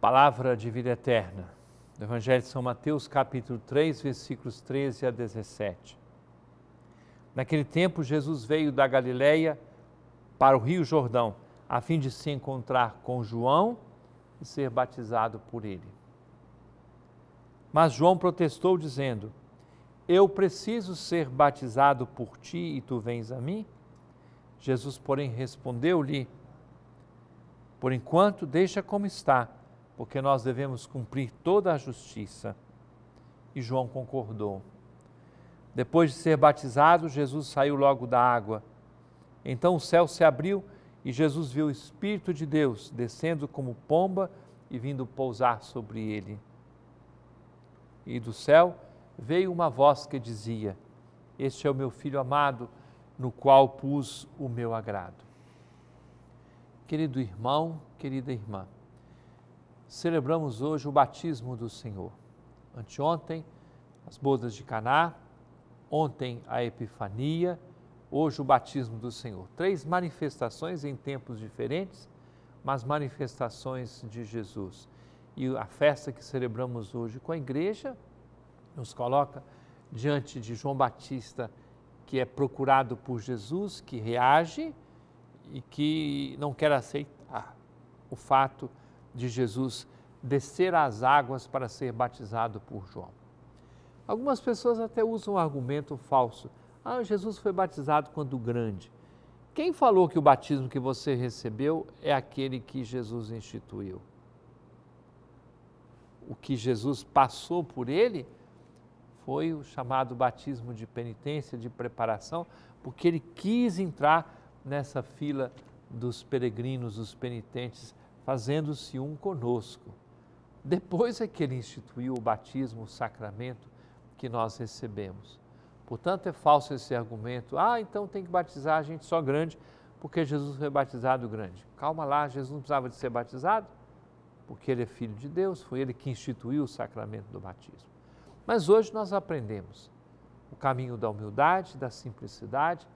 Palavra de vida eterna. Do Evangelho de São Mateus, capítulo 3, versículos 13 a 17. Naquele tempo, Jesus veio da Galileia para o Rio Jordão, a fim de se encontrar com João e ser batizado por ele. Mas João protestou, dizendo: Eu preciso ser batizado por ti e tu vens a mim? Jesus, porém, respondeu-lhe: Por enquanto, deixa como está porque nós devemos cumprir toda a justiça. E João concordou. Depois de ser batizado, Jesus saiu logo da água. Então o céu se abriu e Jesus viu o Espírito de Deus descendo como pomba e vindo pousar sobre ele. E do céu veio uma voz que dizia: Este é o meu filho amado, no qual pus o meu agrado. Querido irmão, querida irmã, celebramos hoje o batismo do Senhor. Anteontem, as bodas de Caná, ontem a Epifania, hoje o batismo do Senhor. Três manifestações em tempos diferentes, mas manifestações de Jesus. E a festa que celebramos hoje com a igreja nos coloca diante de João Batista, que é procurado por Jesus, que reage e que não quer aceitar o fato de Jesus descer às águas para ser batizado por João. Algumas pessoas até usam um argumento falso. Ah, Jesus foi batizado quando grande. Quem falou que o batismo que você recebeu é aquele que Jesus instituiu? O que Jesus passou por ele foi o chamado batismo de penitência, de preparação, porque ele quis entrar nessa fila dos peregrinos, dos penitentes, fazendo-se um conosco. Depois é que ele instituiu o batismo, o sacramento que nós recebemos. Portanto, é falso esse argumento. Ah, então tem que batizar a gente só grande, porque Jesus foi batizado grande. Calma lá, Jesus não precisava de ser batizado, porque ele é filho de Deus, foi ele que instituiu o sacramento do batismo. Mas hoje nós aprendemos o caminho da humildade, da simplicidade.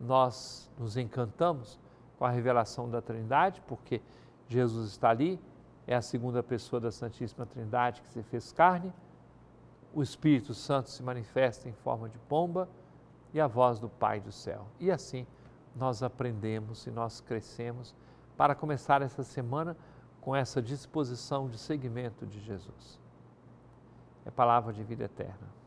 Nós nos encantamos com a revelação da Trindade, porque Jesus está ali, é a segunda pessoa da Santíssima Trindade que se fez carne, o Espírito Santo se manifesta em forma de pomba e a voz do Pai do céu. E assim nós aprendemos e nós crescemos para começar essa semana com essa disposição de seguimento de Jesus. É palavra de vida eterna.